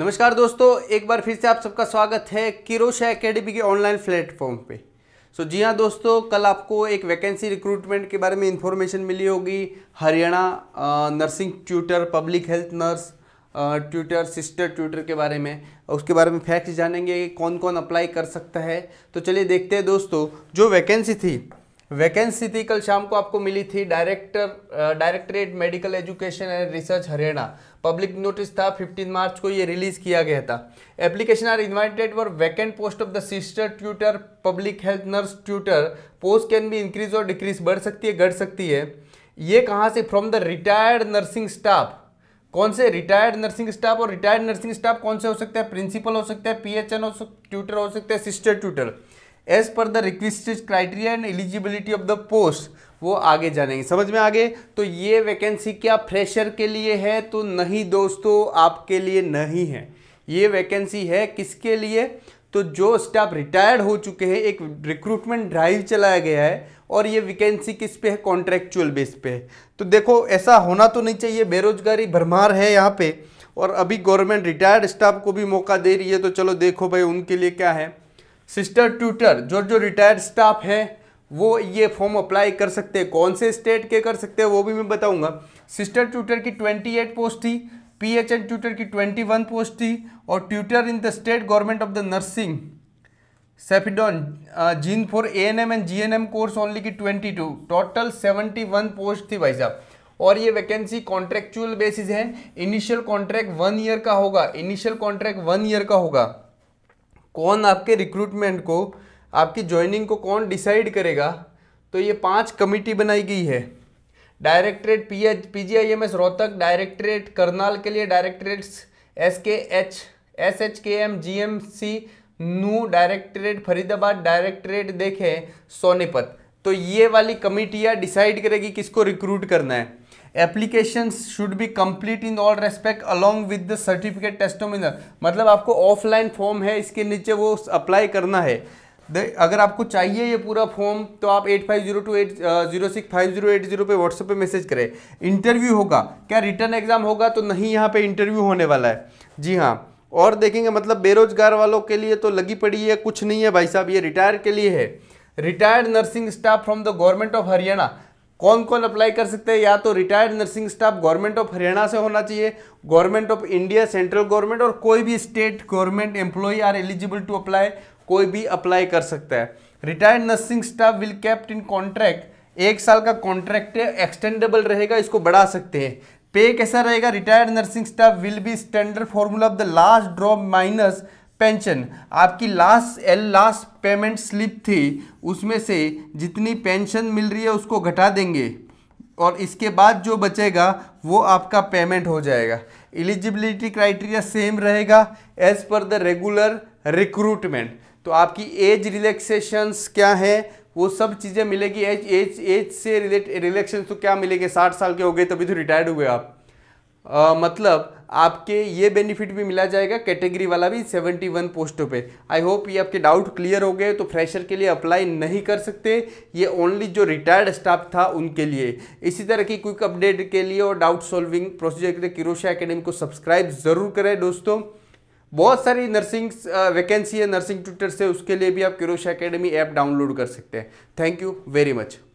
नमस्कार दोस्तों एक बार फिर से आप सबका स्वागत है किरोशा एकेडमी के ऑनलाइन प्लेटफॉर्म पे सो जी हाँ दोस्तों कल आपको एक वैकेंसी रिक्रूटमेंट के बारे में इन्फॉर्मेशन मिली होगी Haryana nursing tutor public health nurse tutor sister tutor के बारे में उसके बारे में फैक्ट्स जानेंगे कि कौन कौन अप्लाई कर सकता है तो चलिए देखते हैं दोस्तों जो वैकेंसी थी वैकेंसी थी कल शाम को आपको मिली थी director directorate medical education and research Haryana public notice था 15 मार्च को ये रिलीज किया गया था application are invited for vacant post of the sister tutor public health nurse tutor post can be increase और डिक्रीज बढ़ सकती है घट सकती है ये कहाँ से from the retired nursing staff कौन से रिटायर्ड नर्सिंग स्टाफ और रिटायर्ड नर्सिंग स्टाफ कौन से हो सकते हैं प्रिंसिपल हो सकते हैं पी हो सकते ट्यूटर हो सकते हैं sister tutor as per the requested criteria and eligibility of the post वो आगे जानेंगे समझ में आगे तो ये वैकेंसी क्या फ्रेशर के लिए है तो नहीं दोस्तों आपके लिए नहीं है ये वैकेंसी है किसके लिए तो जो स्टाफ रिटायर्ड हो चुके हैं एक रिक्रूटमेंट ड्राइव चलाया गया है और ये वैकेंसी किस पे है कॉन्ट्रेक्चुअल बेस पे है तो देखो ऐसा होना तो नहीं चाहिए बेरोजगारी भरमार है यहाँ पे और अभी गवर्नमेंट रिटायर्ड स्टाफ को भी मौका दे रही है तो चलो देखो भाई उनके लिए क्या है सिस्टर ट्यूटर जो जो रिटायर्ड स्टाफ है वो ये फॉर्म अप्लाई कर सकते हैं कौन से स्टेट के कर सकते हैं वो भी मैं बताऊंगा सिस्टर ट्यूटर की 28 पोस्ट थी पीएचएन ट्यूटर की 21 पोस्ट थी और tutor in the state government of the nursing सेफिडॉन जीन for M and M course only की टू टोटल वन पोस्ट थी भाई साहब और ये वैकेंसी कॉन्ट्रेक्चुअल बेसिस है इनिशियल कॉन्ट्रैक्ट वन ईयर का होगा इनिशियल कॉन्ट्रैक्ट वन ईयर का होगा कौन आपके रिक्रूटमेंट को आपकी ज्वाइनिंग को कौन डिसाइड करेगा तो ये पांच कमिटी बनाई गई है directorate P H P G I M S Rohtak directorate Karnal के लिए directorates S K H S H K M G M C Nuh directorate Faridabad directorate देखें सोनीपत तो ये वाली कमेटियाँ डिसाइड करेगी किसको रिक्रूट करना है application should be complete in all respect along with the certificate testimonial मतलब आपको ऑफलाइन फॉर्म है इसके नीचे वो अप्लाई करना है अगर आपको चाहिए ये पूरा फॉर्म तो आप eight five zero two eight zero six five zero eight zero पर व्हाट्सएप पर मैसेज करें इंटरव्यू होगा क्या रिटर्न एग्जाम होगा तो नहीं यहाँ पे इंटरव्यू होने वाला है जी हाँ और देखेंगे मतलब बेरोजगार वालों के लिए तो लगी पड़ी है कुछ नहीं है भाई साहब ये रिटायर के लिए है retired nursing staff from the government of Haryana कौन कौन अप्लाई कर सकते हैं या तो retired nursing staff government of Haryana से होना चाहिए government of India central government और कोई भी state government employee are eligible to apply कोई भी अप्लाई कर सकता है retired nursing staff will kept in contract एक साल का कॉन्ट्रैक्ट एक्सटेंडेबल रहेगा इसको बढ़ा सकते हैं पे कैसा रहेगा retired nursing staff will be standard formula of the last drop minus pension आपकी last L last payment slip थी उसमें से जितनी पेंशन मिल रही है उसको घटा देंगे और इसके बाद जो बचेगा वो आपका पेमेंट हो जाएगा एलिजिबिलिटी क्राइटेरिया सेम रहेगा age per the regular recruitment तो आपकी एज रिलैक्सेशंस क्या है वो सब चीज़ें मिलेगी एज एज एज से रिलेट रिलेक्शन तो क्या मिलेगी साठ साल के हो गए तभी तो रिटायर्ड हुए आप आ, मतलब आपके ये बेनिफिट भी मिला जाएगा कैटेगरी वाला भी 71 पोस्टों पे आई होप ये आपके डाउट क्लियर हो गए तो फ्रेशर के लिए अप्लाई नहीं कर सकते ये ओनली जो रिटायर्ड स्टाफ था उनके लिए इसी तरह की क्विक अपडेट के लिए और डाउट सॉल्विंग प्रोसीजर के लिए किरोशा अकेडमी को सब्सक्राइब ज़रूर करें दोस्तों बहुत सारी नर्सिंग वैकेंसी है नर्सिंग ट्विटर से उसके लिए भी आप किरोशा अकेडमी ऐप डाउनलोड कर सकते हैं थैंक यू वेरी मच